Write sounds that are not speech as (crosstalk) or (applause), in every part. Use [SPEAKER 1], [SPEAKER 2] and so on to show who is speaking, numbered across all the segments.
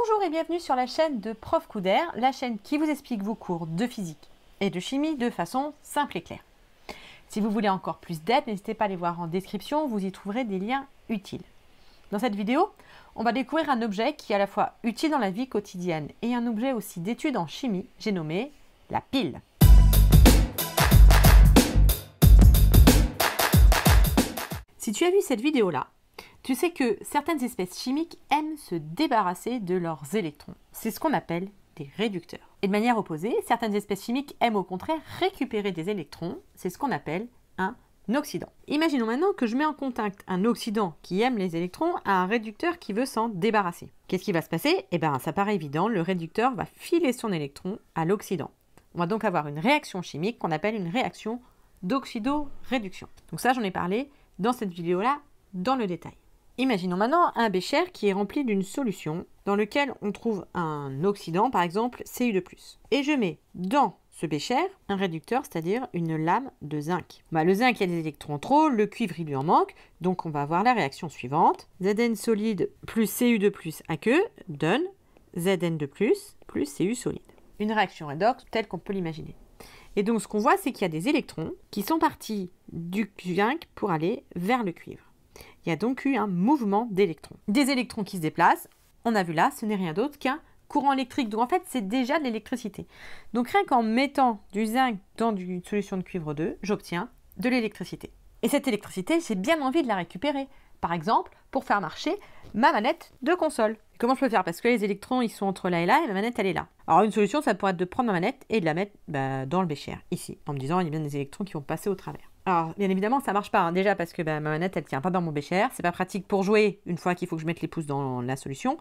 [SPEAKER 1] Bonjour et bienvenue sur la chaîne de Prof Couder, la chaîne qui vous explique vos cours de physique et de chimie de façon simple et claire. Si vous voulez encore plus d'aide, n'hésitez pas à les voir en description, vous y trouverez des liens utiles. Dans cette vidéo, on va découvrir un objet qui est à la fois utile dans la vie quotidienne et un objet aussi d'étude en chimie, j'ai nommé la pile. Si tu as vu cette vidéo-là, tu sais que certaines espèces chimiques aiment se débarrasser de leurs électrons. C'est ce qu'on appelle des réducteurs. Et de manière opposée, certaines espèces chimiques aiment au contraire récupérer des électrons. C'est ce qu'on appelle un oxydant. Imaginons maintenant que je mets en contact un oxydant qui aime les électrons à un réducteur qui veut s'en débarrasser. Qu'est-ce qui va se passer Eh bien, ça paraît évident, le réducteur va filer son électron à l'oxydant. On va donc avoir une réaction chimique qu'on appelle une réaction d'oxydoréduction. Donc ça, j'en ai parlé dans cette vidéo-là dans le détail. Imaginons maintenant un bécher qui est rempli d'une solution dans lequel on trouve un oxydant, par exemple Cu de Et je mets dans ce bécher un réducteur, c'est-à-dire une lame de zinc. Bah, le zinc, il a des électrons trop, le cuivre, il lui en manque, donc on va avoir la réaction suivante. Zn solide plus Cu de aqueux donne Zn de plus Cu solide. Une réaction redox telle qu'on peut l'imaginer. Et donc ce qu'on voit, c'est qu'il y a des électrons qui sont partis du zinc pour aller vers le cuivre. Il y a donc eu un mouvement d'électrons. Des électrons qui se déplacent, on a vu là, ce n'est rien d'autre qu'un courant électrique. Donc en fait, c'est déjà de l'électricité. Donc rien qu'en mettant du zinc dans une solution de cuivre 2, j'obtiens de l'électricité. Et cette électricité, j'ai bien envie de la récupérer. Par exemple, pour faire marcher ma manette de console. comment je peux faire Parce que les électrons, ils sont entre là et là, et ma manette, elle est là. Alors une solution, ça pourrait être de prendre ma manette et de la mettre bah, dans le bécher, ici, en me disant, il y a bien des électrons qui vont passer au travers. Alors, bien évidemment, ça marche pas. Hein. Déjà parce que bah, ma manette, elle tient pas dans mon bécher. C'est pas pratique pour jouer une fois qu'il faut que je mette les pouces dans la solution.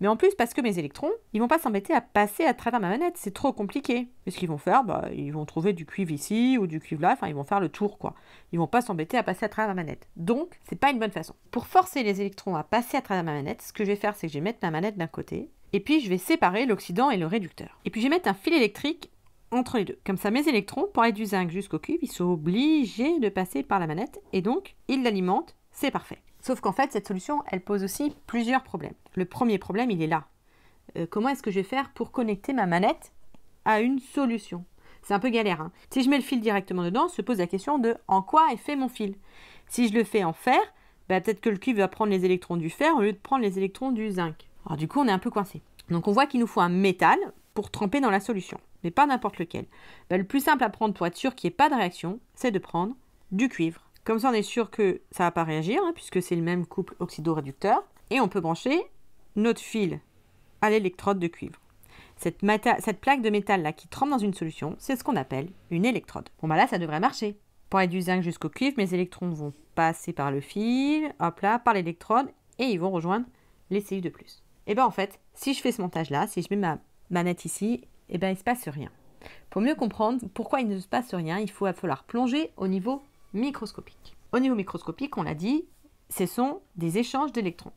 [SPEAKER 1] Mais en plus, parce que mes électrons, ils vont pas s'embêter à passer à travers ma manette. C'est trop compliqué. Et ce qu'ils vont faire, bah, ils vont trouver du cuivre ici ou du cuivre là. Enfin, ils vont faire le tour, quoi. Ils vont pas s'embêter à passer à travers ma manette. Donc, c'est pas une bonne façon. Pour forcer les électrons à passer à travers ma manette, ce que je vais faire, c'est que je vais mettre ma manette d'un côté. Et puis, je vais séparer l'oxydant et le réducteur. Et puis, je vais mettre un fil électrique entre les deux. Comme ça, mes électrons, pour aller du zinc jusqu'au cube, ils sont obligés de passer par la manette et donc ils l'alimentent, c'est parfait. Sauf qu'en fait, cette solution, elle pose aussi plusieurs problèmes. Le premier problème, il est là. Euh, comment est-ce que je vais faire pour connecter ma manette à une solution C'est un peu galère. Hein. si je mets le fil directement dedans, se pose la question de en quoi est fait mon fil Si je le fais en fer, bah, peut-être que le cube va prendre les électrons du fer au lieu de prendre les électrons du zinc. Alors du coup, on est un peu coincé. Donc on voit qu'il nous faut un métal pour tremper dans la solution, mais pas n'importe lequel. Ben, le plus simple à prendre pour être sûr qu'il n'y ait pas de réaction, c'est de prendre du cuivre. Comme ça, on est sûr que ça ne va pas réagir, hein, puisque c'est le même couple oxydoréducteur. Et on peut brancher notre fil à l'électrode de cuivre. Cette, plaque de métal là qui trempe dans une solution, c'est ce qu'on appelle une électrode. Bon bah là, ça devrait marcher. Pour aller du zinc jusqu'au cuivre, mes électrons vont passer par le fil, hop là, par l'électrode, et ils vont rejoindre les CU de plus. Et eh ben en fait, si je fais ce montage là, si je mets ma Manette ici, et eh ben, il ne se passe rien. Pour mieux comprendre pourquoi il ne se passe rien, il faut falloir plonger au niveau microscopique. Au niveau microscopique, on l'a dit, ce sont des échanges d'électrons.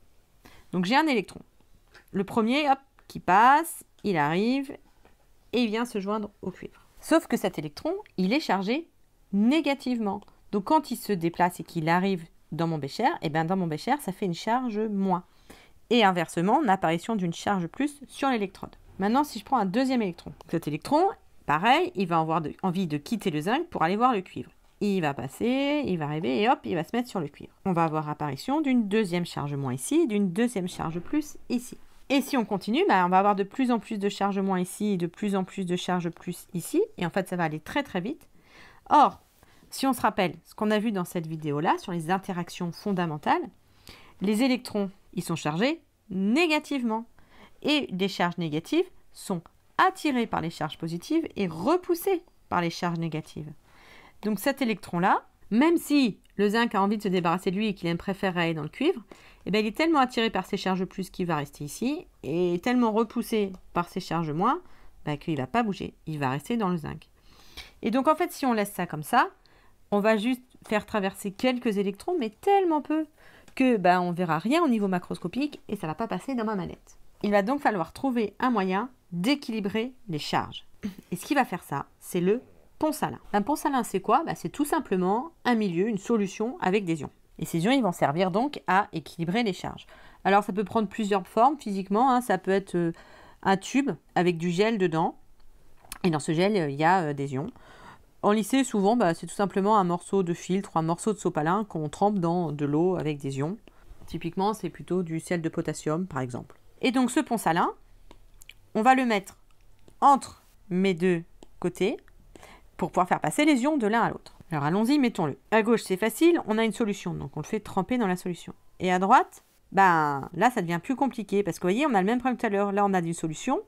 [SPEAKER 1] Donc j'ai un électron. Le premier, hop, qui passe, il arrive et il vient se joindre au cuivre. Sauf que cet électron, il est chargé négativement. Donc quand il se déplace et qu'il arrive dans mon bécher, et eh bien dans mon bécher, ça fait une charge moins. Et inversement, l'apparition d'une charge plus sur l'électrode. Maintenant, si je prends un deuxième électron, cet électron, pareil, il va avoir envie de quitter le zinc pour aller voir le cuivre. Il va passer, il va arriver et hop, il va se mettre sur le cuivre. On va avoir apparition d'une deuxième charge moins ici, d'une deuxième charge plus ici. Et si on continue, bah, on va avoir de plus en plus de charge moins ici, de plus en plus de charge plus ici. Et en fait, ça va aller très très vite. Or, si on se rappelle ce qu'on a vu dans cette vidéo-là sur les interactions fondamentales, les électrons, ils sont chargés négativement et des charges négatives sont attirées par les charges positives et repoussées par les charges négatives. Donc cet électron-là, même si le zinc a envie de se débarrasser de lui et qu'il aime préférer aller dans le cuivre, eh bien, il est tellement attiré par ses charges plus qu'il va rester ici, et tellement repoussé par ses charges moins ben, qu'il ne va pas bouger, il va rester dans le zinc. Et donc en fait, si on laisse ça comme ça, on va juste faire traverser quelques électrons, mais tellement peu que bah, on ne verra rien au niveau macroscopique et ça ne va pas passer dans ma manette. Il va donc falloir trouver un moyen d'équilibrer les charges. Et ce qui va faire ça, c'est le pont salin. Un pont salin, c'est quoi bah, C'est tout simplement un milieu, une solution avec des ions. Et ces ions, ils vont servir donc à équilibrer les charges. Alors ça peut prendre plusieurs formes physiquement, hein. ça peut être euh, un tube avec du gel dedans, et dans ce gel, euh, il y a euh, des ions. En lycée, souvent, bah, c'est tout simplement un morceau de filtre, un morceau de sopalin qu'on trempe dans de l'eau avec des ions. Typiquement, c'est plutôt du sel de potassium, par exemple. Et donc ce pont salin, on va le mettre entre mes deux côtés pour pouvoir faire passer les ions de l'un à l'autre. Alors allons-y, mettons-le. À gauche, c'est facile, on a une solution, donc on le fait tremper dans la solution. Et à droite, ben là, ça devient plus compliqué parce que vous voyez, on a le même problème que tout à l'heure. Là, on a une solution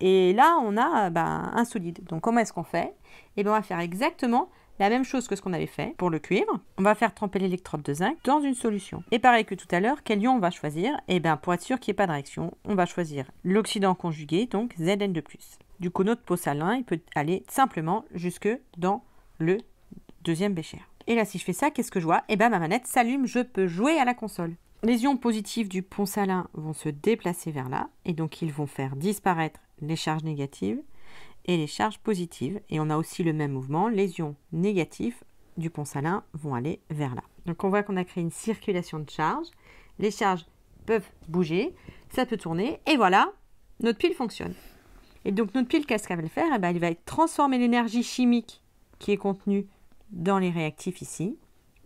[SPEAKER 1] et là, on a ben, un solide. Donc comment est-ce qu'on fait Eh bien, on va faire exactement la même chose que ce qu'on avait fait pour le cuivre. On va faire tremper l'électrode de zinc dans une solution. Et pareil que tout à l'heure, quel ion on va choisir Et eh bien, pour être sûr qu'il n'y ait pas de réaction, on va choisir l'oxydant conjugué, donc Zn de Du coup, notre pot salin, il peut aller simplement jusque dans le deuxième bécher. Et là, si je fais ça, qu'est-ce que je vois Eh bien, ma manette s'allume, je peux jouer à la console. Les ions positifs du pont salin vont se déplacer vers là, et donc ils vont faire disparaître les charges négatives, et les charges positives. Et on a aussi le même mouvement, les ions négatifs du pont salin vont aller vers là. Donc on voit qu'on a créé une circulation de charges. Les charges peuvent bouger, ça peut tourner, et voilà, notre pile fonctionne. Et donc notre pile, qu'est-ce qu'elle va faire eh bien, Elle va transformer l'énergie chimique qui est contenue dans les réactifs ici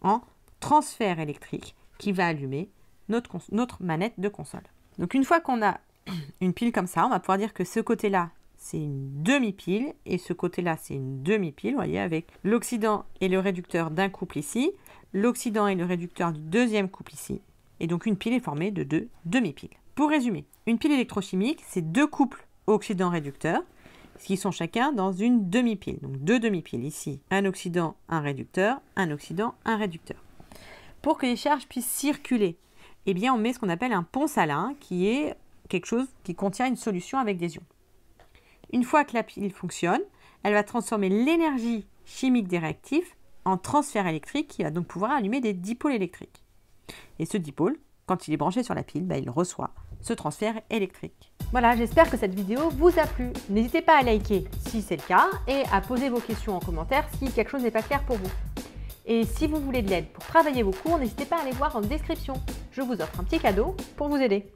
[SPEAKER 1] en transfert électrique qui va allumer notre, notre manette de console. Donc une fois qu'on a (clears throat) une pile comme ça, on va pouvoir dire que ce côté-là c'est une demi-pile et ce côté-là, c'est une demi-pile, voyez, avec l'oxydant et le réducteur d'un couple ici, l'oxydant et le réducteur du deuxième couple ici. Et donc une pile est formée de deux demi-piles. Pour résumer, une pile électrochimique, c'est deux couples oxydant-réducteur qui sont chacun dans une demi-pile. Donc deux demi-piles ici, un oxydant, un réducteur, un oxydant, un réducteur. Pour que les charges puissent circuler, eh bien on met ce qu'on appelle un pont salin qui est quelque chose qui contient une solution avec des ions. Une fois que la pile fonctionne, elle va transformer l'énergie chimique des réactifs en transfert électrique qui va donc pouvoir allumer des dipôles électriques. Et ce dipôle, quand il est branché sur la pile, bah, il reçoit ce transfert électrique. Voilà, j'espère que cette vidéo vous a plu. N'hésitez pas à liker si c'est le cas et à poser vos questions en commentaire si quelque chose n'est pas clair pour vous. Et si vous voulez de l'aide pour travailler vos cours, n'hésitez pas à aller voir en description. Je vous offre un petit cadeau pour vous aider.